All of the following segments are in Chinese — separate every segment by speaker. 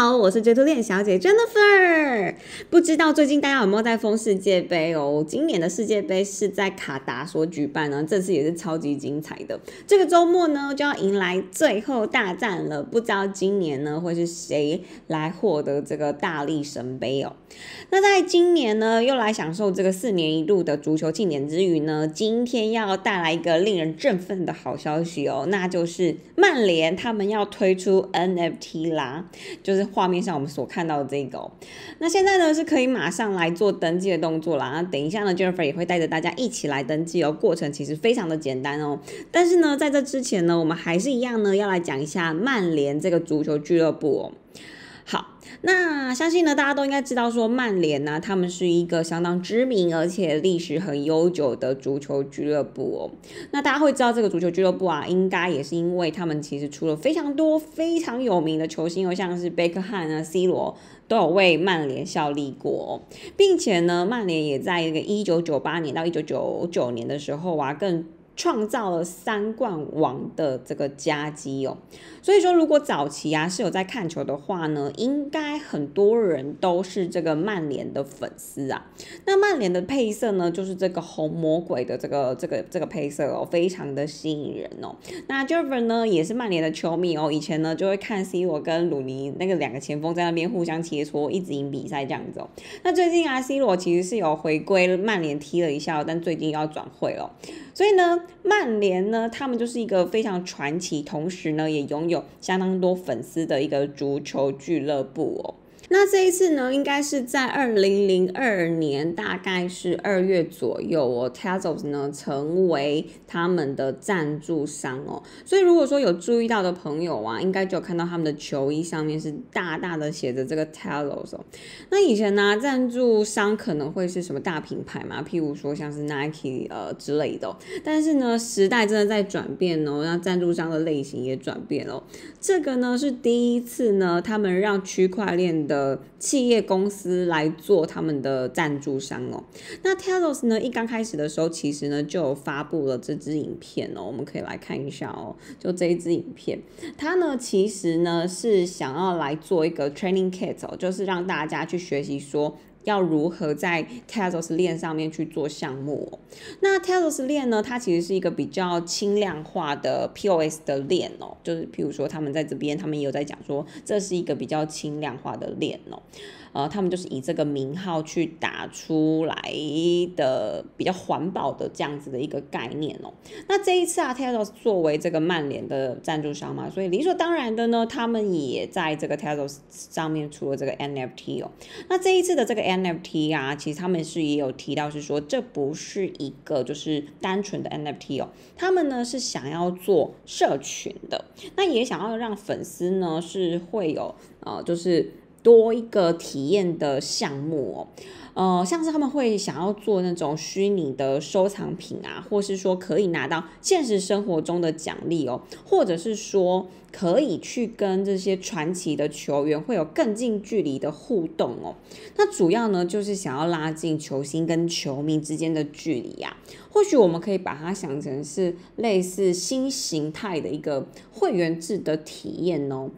Speaker 1: 好，我是追图球小姐 j e n n i f e r 不知道最近大家有没有在封世界杯哦？今年的世界杯是在卡达所举办呢，这次也是超级精彩的。这个周末呢就要迎来最后大战了，不知道今年呢会是谁来获得这个大力神杯哦？那在今年呢又来享受这个四年一度的足球庆典之余呢，今天要带来一个令人振奋的好消息哦，那就是曼联他们要推出 NFT 啦，就是。画面上我们所看到的这个，哦。那现在呢是可以马上来做登记的动作啦。那等一下呢，Jennifer 也会带着大家一起来登记哦。过程其实非常的简单哦，但是呢，在这之前呢，我们还是一样呢，要来讲一下曼联这个足球俱乐部哦。好。那相信呢，大家都应该知道，说曼联呢，他们是一个相当知名，而且历史很悠久的足球俱乐部哦。那大家会知道这个足球俱乐部啊，应该也是因为他们其实出了非常多非常有名的球星，哦，像是贝克汉啊、C 罗都有为曼联效力过，并且呢，曼联也在一个一九九八年到一九九九年的时候啊，更。创造了三冠王的这个佳绩哦，所以说如果早期啊是有在看球的话呢，应该很多人都是这个曼联的粉丝啊。那曼联的配色呢，就是这个红魔鬼的这个这个这个配色哦，非常的吸引人哦。那 Jerven 呢也是曼联的球迷哦，以前呢就会看 C 罗跟鲁尼那个两个前锋在那边互相切磋，一直赢比赛这样子哦。那最近啊，C 罗其实是有回归曼联踢了一下，但最近要转会了，所以呢。曼联呢，他们就是一个非常传奇，同时呢也拥有相当多粉丝的一个足球俱乐部哦。那这一次呢，应该是在二零零二年，大概是二月左右哦，Tesla's 呢成为他们的赞助商哦。所以如果说有注意到的朋友啊，应该就看到他们的球衣上面是大大的写着这个 Tesla's。那以前呢，赞助商可能会是什么大品牌嘛，譬如说像是 Nike 呃之类的。但是呢，时代真的在转变哦，让赞助商的类型也转变了。这个呢是第一次呢，他们让区块链的。呃，企业公司来做他们的赞助商哦。那 t e l o s 呢？一刚开始的时候，其实呢就有发布了这支影片哦，我们可以来看一下哦。就这一支影片，它呢其实呢是想要来做一个 training kit 哦，就是让大家去学习说。要如何在 t e s o s 链上面去做项目？那 t e s o s 链呢？它其实是一个比较轻量化的 POS 的链哦，就是譬如说他们在这边，他们也有在讲说这是一个比较轻量化的链哦，呃，他们就是以这个名号去打出来的比较环保的这样子的一个概念哦。那这一次啊 t e s o s 作为这个曼联的赞助商嘛，所以理所当然的呢，他们也在这个 t e s o s 上面出了这个 NFT 哦。那这一次的这个。NFT 啊，其实他们是也有提到，是说这不是一个就是单纯的 NFT 哦，他们呢是想要做社群的，那也想要让粉丝呢是会有呃，就是。多一个体验的项目哦，呃，像是他们会想要做那种虚拟的收藏品啊，或是说可以拿到现实生活中的奖励哦，或者是说可以去跟这些传奇的球员会有更近距离的互动哦。那主要呢，就是想要拉近球星跟球迷之间的距离啊。或许我们可以把它想成是类似新形态的一个会员制的体验哦。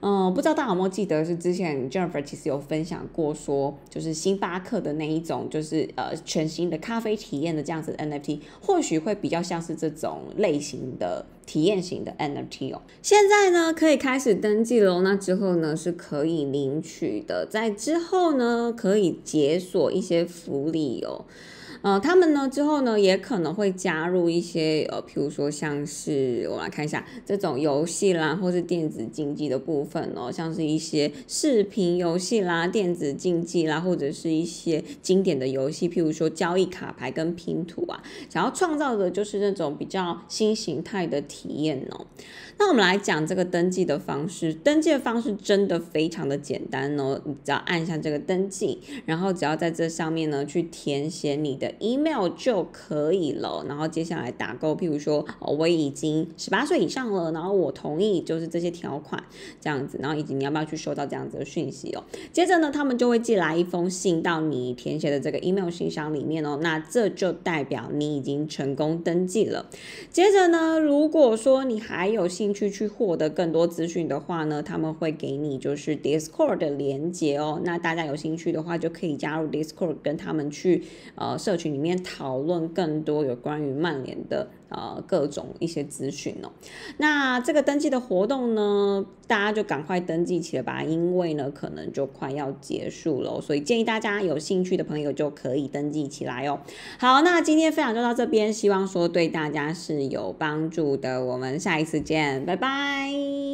Speaker 1: 嗯，不知道大家有冇记得，是之前 Jennifer 其实有分享过，说就是星巴克的那一种，就是呃全新的咖啡体验的这样子 NFT，或许会比较像是这种类型的体验型的 NFT 哦。现在呢可以开始登记了，那之后呢是可以领取的，在之后呢可以解锁一些福利哦。呃，他们呢之后呢也可能会加入一些呃，譬如说像是我们来看一下这种游戏啦，或是电子竞技的部分哦，像是一些视频游戏啦、电子竞技啦，或者是一些经典的游戏，譬如说交易卡牌跟拼图啊，想要创造的就是那种比较新形态的体验哦。那我们来讲这个登记的方式，登记的方式真的非常的简单哦，你只要按下这个登记，然后只要在这上面呢去填写你的。email 就可以了，然后接下来打勾，譬如说我已经十八岁以上了，然后我同意就是这些条款这样子，然后以及你要不要去收到这样子的讯息哦。接着呢，他们就会寄来一封信到你填写的这个 email 信箱里面哦，那这就代表你已经成功登记了。接着呢，如果说你还有兴趣去获得更多资讯的话呢，他们会给你就是 Discord 的连接哦，那大家有兴趣的话就可以加入 Discord 跟他们去呃设。群里面讨论更多有关于曼联的呃各种一些资讯哦。那这个登记的活动呢，大家就赶快登记起来吧，因为呢可能就快要结束了，所以建议大家有兴趣的朋友就可以登记起来哦。好，那今天分享就到这边，希望说对大家是有帮助的。我们下一次见，拜拜。